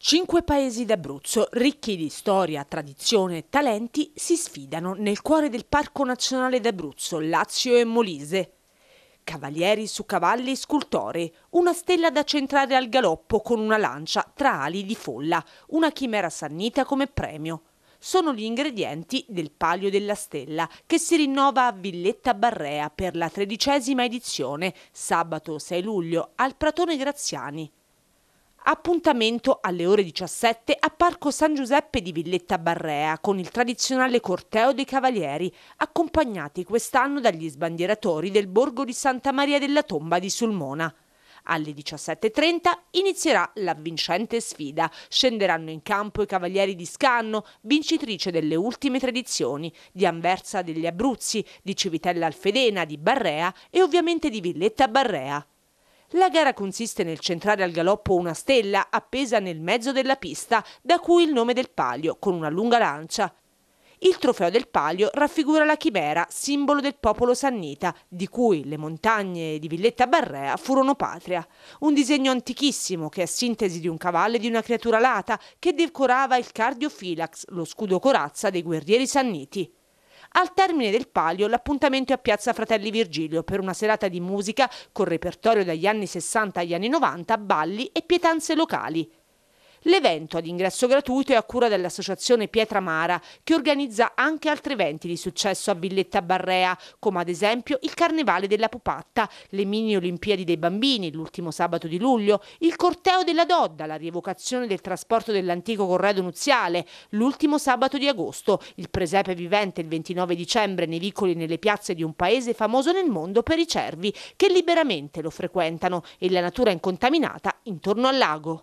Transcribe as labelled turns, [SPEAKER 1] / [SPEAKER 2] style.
[SPEAKER 1] Cinque paesi d'Abruzzo, ricchi di storia, tradizione e talenti, si sfidano nel cuore del Parco Nazionale d'Abruzzo, Lazio e Molise. Cavalieri su cavalli scultori, una stella da centrare al galoppo con una lancia tra ali di folla, una chimera sannita come premio. Sono gli ingredienti del Palio della Stella, che si rinnova a Villetta Barrea per la tredicesima edizione, sabato 6 luglio, al Pratone Graziani. Appuntamento alle ore 17 a Parco San Giuseppe di Villetta Barrea con il tradizionale corteo dei Cavalieri, accompagnati quest'anno dagli sbandieratori del borgo di Santa Maria della Tomba di Sulmona. Alle 17.30 inizierà la vincente sfida. Scenderanno in campo i Cavalieri di Scanno, vincitrice delle ultime tradizioni, di Anversa degli Abruzzi, di Civitella Alfedena, di Barrea e ovviamente di Villetta Barrea. La gara consiste nel centrare al galoppo una stella appesa nel mezzo della pista, da cui il nome del palio, con una lunga lancia. Il trofeo del palio raffigura la chimera, simbolo del popolo sannita, di cui le montagne di Villetta Barrea furono patria. Un disegno antichissimo che è sintesi di un cavallo e di una creatura alata che decorava il cardiofilax, lo scudo corazza dei guerrieri sanniti. Al termine del palio, l'appuntamento è a Piazza Fratelli Virgilio per una serata di musica con repertorio dagli anni 60 agli anni 90, balli e pietanze locali. L'evento ad ingresso gratuito è a cura dell'associazione Pietra Mara, che organizza anche altri eventi di successo a Villetta Barrea, come ad esempio il Carnevale della Pupatta, le mini Olimpiadi dei bambini l'ultimo sabato di luglio, il Corteo della Dodda, la rievocazione del trasporto dell'antico corredo nuziale l'ultimo sabato di agosto, il presepe vivente il 29 dicembre nei vicoli e nelle piazze di un paese famoso nel mondo per i cervi che liberamente lo frequentano e la natura incontaminata intorno al lago.